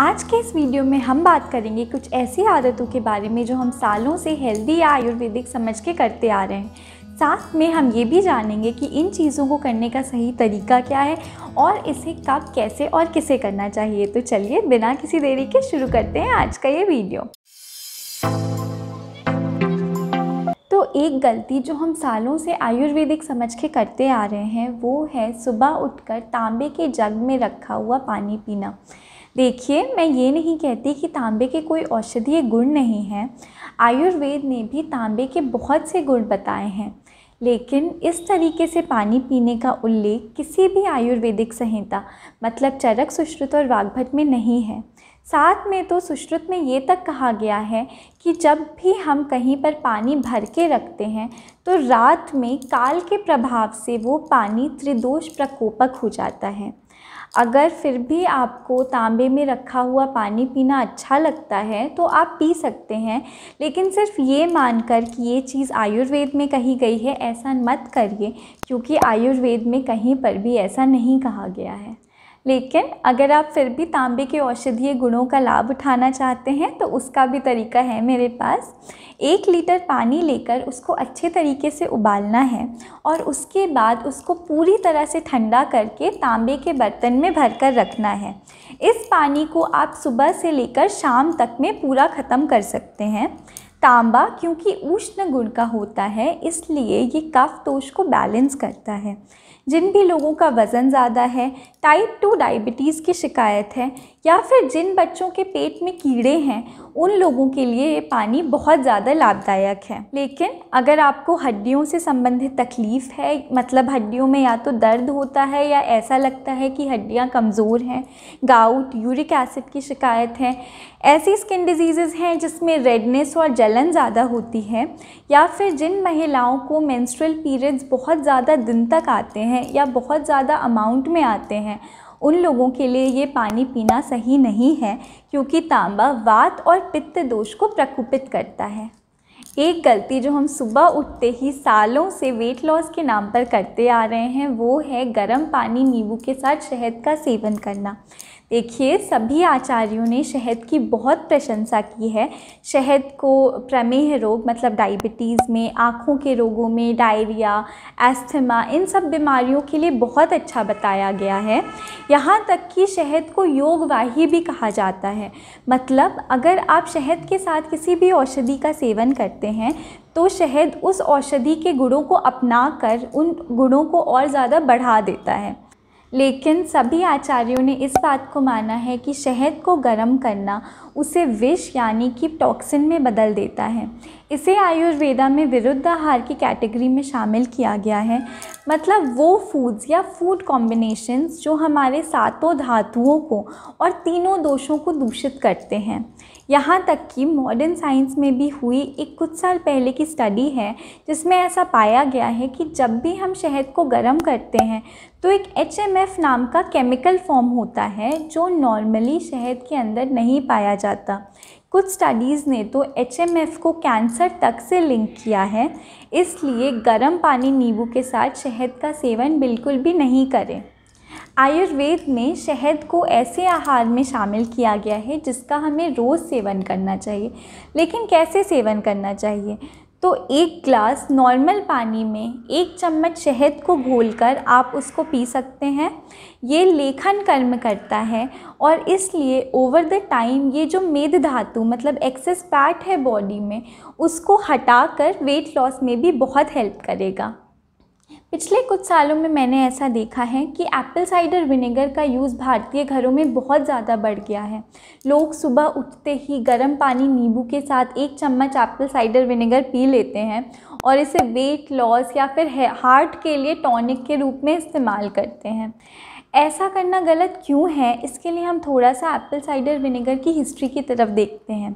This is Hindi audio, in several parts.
आज के इस वीडियो में हम बात करेंगे कुछ ऐसी आदतों के बारे में जो हम सालों से हेल्दी या आयुर्वेदिक समझ के करते आ रहे हैं साथ में हम ये भी जानेंगे कि इन चीज़ों को करने का सही तरीका क्या है और इसे कब कैसे और किसे करना चाहिए तो चलिए बिना किसी देरी के शुरू करते हैं आज का ये वीडियो तो एक गलती जो हम सालों से आयुर्वेदिक समझ के करते आ रहे हैं वो है सुबह उठकर तांबे के जग में रखा हुआ पानी पीना देखिए मैं ये नहीं कहती कि तांबे के कोई औषधीय गुण नहीं हैं आयुर्वेद ने भी तांबे के बहुत से गुण बताए हैं लेकिन इस तरीके से पानी पीने का उल्लेख किसी भी आयुर्वेदिक संहिता मतलब चरक सुश्रुत और वाग्भट में नहीं है साथ में तो सुश्रुत में ये तक कहा गया है कि जब भी हम कहीं पर पानी भर के रखते हैं तो रात में काल के प्रभाव से वो पानी त्रिदोष प्रकोपक हो जाता है अगर फिर भी आपको तांबे में रखा हुआ पानी पीना अच्छा लगता है तो आप पी सकते हैं लेकिन सिर्फ ये मानकर कि ये चीज़ आयुर्वेद में कही गई है ऐसा मत करिए क्योंकि आयुर्वेद में कहीं पर भी ऐसा नहीं कहा गया है लेकिन अगर आप फिर भी तांबे के औषधीय गुणों का लाभ उठाना चाहते हैं तो उसका भी तरीका है मेरे पास एक लीटर पानी लेकर उसको अच्छे तरीके से उबालना है और उसके बाद उसको पूरी तरह से ठंडा करके तांबे के बर्तन में भर कर रखना है इस पानी को आप सुबह से लेकर शाम तक में पूरा ख़त्म कर सकते हैं तांबा क्योंकि उष्ण गुण का होता है इसलिए ये कफ दोष को बैलेंस करता है जिन भी लोगों का वज़न ज़्यादा है टाइप टू डायबिटीज़ की शिकायत है या फिर जिन बच्चों के पेट में कीड़े हैं उन लोगों के लिए ये पानी बहुत ज़्यादा लाभदायक है लेकिन अगर आपको हड्डियों से संबंधित तकलीफ़ है मतलब हड्डियों में या तो दर्द होता है या ऐसा लगता है कि हड्डियाँ कमज़ोर हैं गाउट यूरिक एसिड की शिकायत है ऐसी स्किन डिजीज़ हैं जिसमें रेडनेस और जलन ज़्यादा होती है या फिर जिन महिलाओं को मैंस्ट्रल पीरियड्स बहुत ज़्यादा दिन तक आते हैं हैं या बहुत ज़्यादा अमाउंट में आते हैं उन लोगों के लिए ये पानी पीना सही नहीं है क्योंकि तांबा वात और पित्त दोष को प्रकोपित करता है एक गलती जो हम सुबह उठते ही सालों से वेट लॉस के नाम पर करते आ रहे हैं वो है गर्म पानी नींबू के साथ शहद का सेवन करना देखिए सभी आचार्यों ने शहद की बहुत प्रशंसा की है शहद को प्रमेह रोग मतलब डायबिटीज़ में आँखों के रोगों में डायरिया एस्थमा इन सब बीमारियों के लिए बहुत अच्छा बताया गया है यहाँ तक कि शहद को योगवाही भी कहा जाता है मतलब अगर आप शहद के साथ किसी भी औषधि का सेवन करते हैं तो शहद उस औषधि के गुणों को अपना कर उन गुणों को और ज़्यादा बढ़ा देता है लेकिन सभी आचार्यों ने इस बात को माना है कि शहद को गर्म करना उसे विष यानी कि टॉक्सिन में बदल देता है इसे आयुर्वेदा में विरुद्ध आहार की कैटेगरी में शामिल किया गया है मतलब वो फूड्स या फूड कॉम्बिनेशंस जो हमारे सातों धातुओं को और तीनों दोषों को दूषित करते हैं यहाँ तक कि मॉडर्न साइंस में भी हुई एक कुछ साल पहले की स्टडी है जिसमें ऐसा पाया गया है कि जब भी हम शहद को गर्म करते हैं तो एक एच नाम का केमिकल फॉर्म होता है जो नॉर्मली शहद के अंदर नहीं पाया जाता कुछ स्टडीज़ ने तो एच को कैंसर तक से लिंक किया है इसलिए गर्म पानी नींबू के साथ शहद का सेवन बिल्कुल भी नहीं करें आयुर्वेद में शहद को ऐसे आहार में शामिल किया गया है जिसका हमें रोज़ सेवन करना चाहिए लेकिन कैसे सेवन करना चाहिए तो एक ग्लास नॉर्मल पानी में एक चम्मच शहद को घोलकर आप उसको पी सकते हैं ये लेखन कर्म करता है और इसलिए ओवर द टाइम ये जो मेद धातु मतलब एक्सेस पैट है बॉडी में उसको हटाकर वेट लॉस में भी बहुत हेल्प करेगा पिछले कुछ सालों में मैंने ऐसा देखा है कि एप्पल साइडर विनेगर का यूज़ भारतीय घरों में बहुत ज़्यादा बढ़ गया है लोग सुबह उठते ही गर्म पानी नींबू के साथ एक चम्मच एप्पल साइडर विनेगर पी लेते हैं और इसे वेट लॉस या फिर हार्ट के लिए टॉनिक के रूप में इस्तेमाल करते हैं ऐसा करना गलत क्यों है इसके लिए हम थोड़ा सा एप्पल साइडर विनेगर की हिस्ट्री की तरफ देखते हैं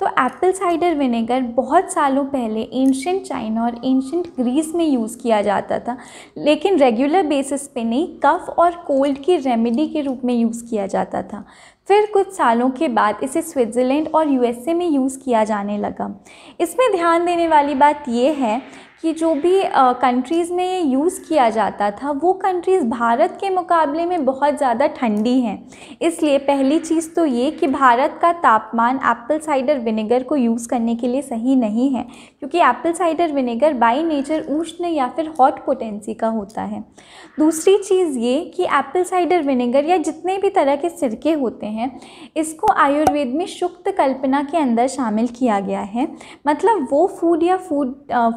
तो एप्पल साइडर विनेगर बहुत सालों पहले एंशंट चाइना और एंशंट ग्रीस में यूज़ किया जाता था लेकिन रेगुलर बेसिस पे नहीं कफ़ और कोल्ड की रेमेडी के रूप में यूज़ किया जाता था फिर कुछ सालों के बाद इसे स्विट्ज़रलैंड और यूएसए में यूज़ किया जाने लगा इसमें ध्यान देने वाली बात यह है कि जो भी कंट्रीज़ में ये यूज़ किया जाता था वो कंट्रीज़ भारत के मुकाबले में बहुत ज़्यादा ठंडी हैं इसलिए पहली चीज़ तो ये कि भारत का तापमान एप्पल साइडर विनेगर को यूज़ करने के लिए सही नहीं है क्योंकि apple cider vinegar by nature उष्ण या फिर हॉट पोटेंसी का होता है दूसरी चीज़ ये कि एप्पल साइडर विनेगर या जितने भी तरह के सिरके होते हैं इसको आयुर्वेद में शुक्त कल्पना के अंदर शामिल किया गया है मतलब वो फूड या फूड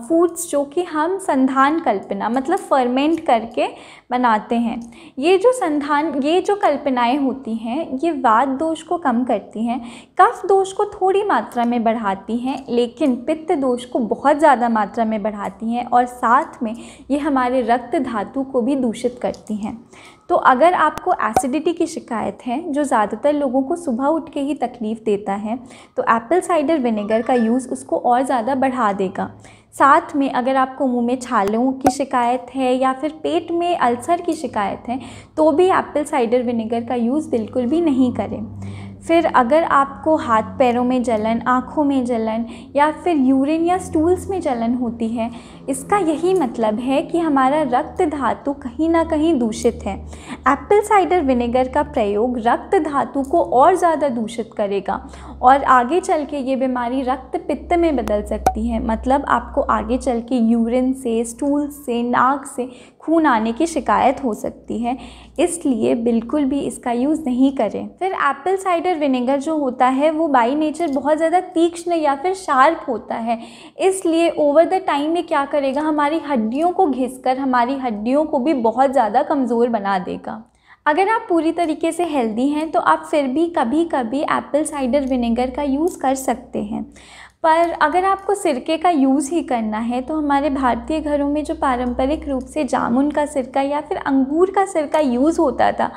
फूड्स जो कि हम संधान कल्पना मतलब फर्मेंट करके बनाते हैं ये जो संधान ये जो कल्पनाएं होती हैं ये वाद दोष को कम करती हैं कफ दोष को थोड़ी मात्रा में बढ़ाती हैं लेकिन पित्त दोष को बहुत ज़्यादा मात्रा में बढ़ाती हैं और साथ में ये हमारे रक्त धातु को भी दूषित करती हैं तो अगर आपको एसिडिटी की शिकायत है जो ज़्यादातर लोगों को सुबह उठ के ही तकलीफ़ देता है तो एप्पल साइडर विनेगर का यूज़ उसको और ज़्यादा बढ़ा देगा साथ में अगर आपको मुंह में छालों की शिकायत है या फिर पेट में अल्सर की शिकायत है तो भी एप्पल साइडर विनेगर का यूज़ बिल्कुल भी नहीं करें फिर अगर आपको हाथ पैरों में जलन आँखों में जलन या फिर यूरिन या स्टूल्स में जलन होती है इसका यही मतलब है कि हमारा रक्त धातु कहीं ना कहीं दूषित है एप्पल साइडर विनेगर का प्रयोग रक्त धातु को और ज़्यादा दूषित करेगा और आगे चल के ये बीमारी रक्त पित्त में बदल सकती है मतलब आपको आगे चल के यूरिन से स्टूल से नाक से खून आने की शिकायत हो सकती है इसलिए बिल्कुल भी इसका यूज़ नहीं करें फिर एप्पल साइडर विनेगर जो होता है वो बाई नेचर बहुत ज़्यादा तीक्ष्ण या फिर शार्प होता है इसलिए ओवर द टाइम में क्या करेगा हमारी हड्डियों को घिस कर हमारी हड्डियों को भी बहुत ज़्यादा कमज़ोर बना देगा अगर आप पूरी तरीके से हेल्दी हैं तो आप फिर भी कभी कभी एप्पल साइडर विनेगर का यूज़ कर सकते हैं पर अगर आपको सिरके का यूज़ ही करना है तो हमारे भारतीय घरों में जो पारंपरिक रूप से जामुन का सिरका या फिर अंगूर का सिरका यूज़ होता था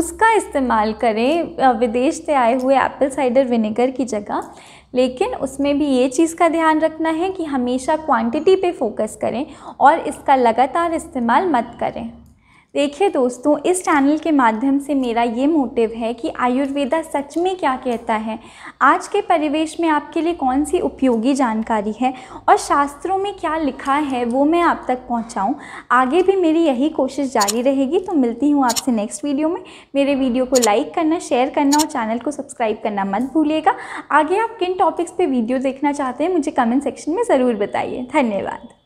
उसका इस्तेमाल करें विदेश से आए हुए एप्पल साइडर विनेगर की जगह लेकिन उसमें भी ये चीज़ का ध्यान रखना है कि हमेशा क्वांटिटी पे फोकस करें और इसका लगातार इस्तेमाल मत करें देखिए दोस्तों इस चैनल के माध्यम से मेरा ये मोटिव है कि आयुर्वेदा सच में क्या कहता है आज के परिवेश में आपके लिए कौन सी उपयोगी जानकारी है और शास्त्रों में क्या लिखा है वो मैं आप तक पहुंचाऊं आगे भी मेरी यही कोशिश जारी रहेगी तो मिलती हूँ आपसे नेक्स्ट वीडियो में मेरे वीडियो को लाइक करना शेयर करना और चैनल को सब्सक्राइब करना मत भूलिएगा आगे आप किन टॉपिक्स पर वीडियो देखना चाहते हैं मुझे कमेंट सेक्शन में ज़रूर बताइए धन्यवाद